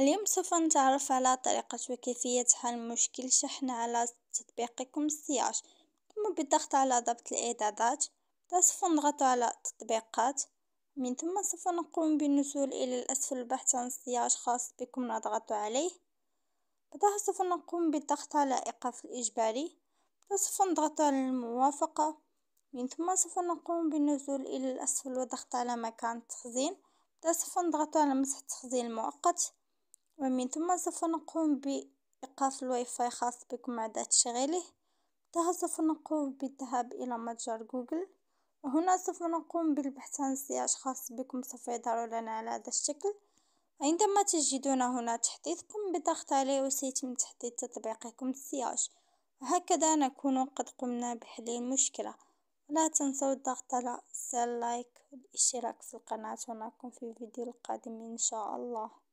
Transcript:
اليوم سوف نتعرف على طريقة وكيفية حل مشكل شحن على تطبيقكم السياج ثم بالضغط على ضبط الإعدادات سوف نضغط على التطبيقات من ثم سوف نقوم بالنزول إلى الأسفل البحث عن سياج خاص بكم نضغط عليه بعدها سوف نقوم بالضغط على إيقاف الإجباري سوف نضغط على الموافقة من ثم سوف نقوم بالنزول إلى الأسفل وضغط على مكان التخزين سوف نضغط على مسح التخزين المؤقت ومن ثم سوف نقوم بإيقاف الواي فاي خاص بكم عدا تشغيله بعدها سوف نقوم بالذهاب إلى متجر جوجل وهنا سوف نقوم بالبحث عن سياج خاص بكم سوف يظهر لنا على هذا الشكل عندما تجدون هنا تحديثكم بالضغط عليه وسيتم تحديث تطبيقكم السياج وهكذا نكون قد قمنا بحل المشكلة ولا تنسوا الضغط على زر لايك والاشتراك في القناة ونراكم في الفيديو القادم إن شاء الله